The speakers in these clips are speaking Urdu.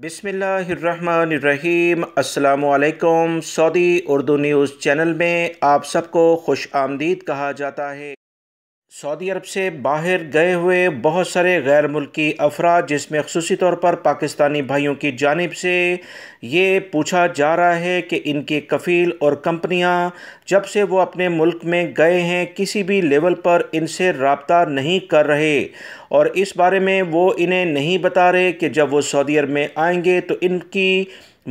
بسم اللہ الرحمن الرحیم السلام علیکم سعودی اردو نیوز چینل میں آپ سب کو خوش آمدید کہا جاتا ہے سعودی عرب سے باہر گئے ہوئے بہت سارے غیر ملکی افراد جس میں خصوصی طور پر پاکستانی بھائیوں کی جانب سے یہ پوچھا جا رہا ہے کہ ان کے کفیل اور کمپنیاں جب سے وہ اپنے ملک میں گئے ہیں کسی بھی لیول پر ان سے رابطہ نہیں کر رہے اور اس بارے میں وہ انہیں نہیں بتا رہے کہ جب وہ سعودی عرب میں آئیں گے تو ان کی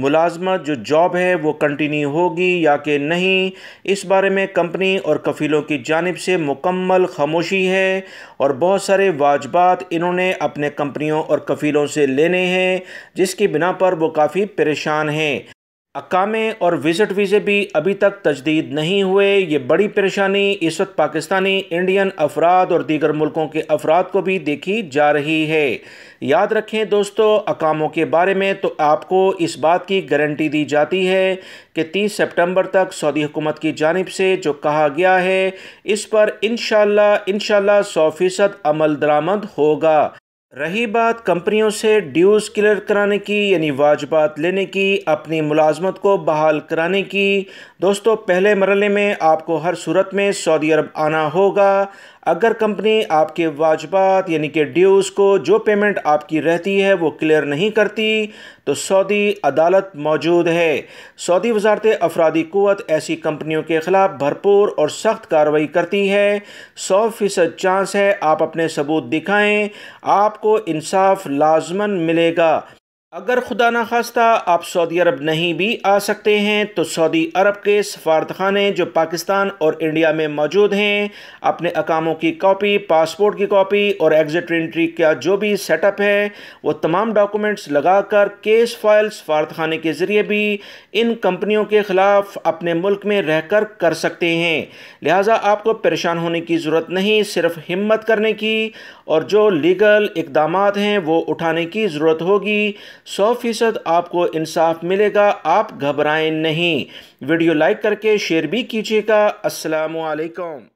ملازمت جو جاب ہے وہ کنٹینیو ہوگی یا کہ نہیں اس بارے میں کمپنی اور کفیلوں کی جانب سے مکمل خاموشی ہے اور بہت سارے واجبات انہوں نے اپنے کمپنیوں اور کفیلوں سے لینے ہیں جس کی بنا پر وہ کافی پریشان ہیں اکامے اور وزٹ ویزے بھی ابھی تک تجدید نہیں ہوئے یہ بڑی پریشانی اس وقت پاکستانی انڈین افراد اور دیگر ملکوں کے افراد کو بھی دیکھی جا رہی ہے یاد رکھیں دوستو اقاموں کے بارے میں تو آپ کو اس بات کی گارنٹی دی جاتی ہے کہ تیس سپٹمبر تک سعودی حکومت کی جانب سے جو کہا گیا ہے اس پر انشاءاللہ انشاءاللہ سو فیصد عمل درآمد ہوگا رہی بات کمپنیوں سے ڈیوز کلیئر کرانے کی یعنی واجبات لینے کی اپنی ملازمت کو بحال کرانے کی دوستو پہلے مرحلے میں آپ کو ہر صورت میں سعودی عرب آنا ہوگا اگر کمپنی آپ کے واجبات یعنی کہ ڈیوز کو جو پیمنٹ آپ کی رہتی ہے وہ کلیئر نہیں کرتی تو سعودی عدالت موجود ہے سعودی وزارت افرادی قوت ایسی کمپنیوں کے خلاف بھرپور اور سخت کارروائی کرتی ہے سو فیصد چانس ہے آپ اپنے ثبوت دکھائیں آپ کو انصاف لازمن ملے گا اگر خدا نخواستہ آپ سعودی عرب نہیں بھی آ سکتے ہیں تو سعودی عرب کے سفارت خانے جو پاکستان اور انڈیا میں موجود ہیں اپنے اقاموں کی کاپی پاسپورٹ کی کاپی اور ایگزٹ انٹری کا جو بھی سیٹ اپ ہے وہ تمام ڈاکومنٹس لگا کر کیس فائل سفارت خانے کے ذریعے بھی ان کمپنیوں کے خلاف اپنے ملک میں رہ کر کر سکتے ہیں لہٰذا آپ کو پریشان ہونے کی ضرورت نہیں صرف ہمت کرنے کی اور جو لیگل اقدامات ہیں وہ اٹھانے کی ضرورت ہوگی سو فیصد آپ کو انصاف ملے گا آپ گھبرائیں نہیں ویڈیو لائک کر کے شیئر بھی کیجیے گا السلام علیکم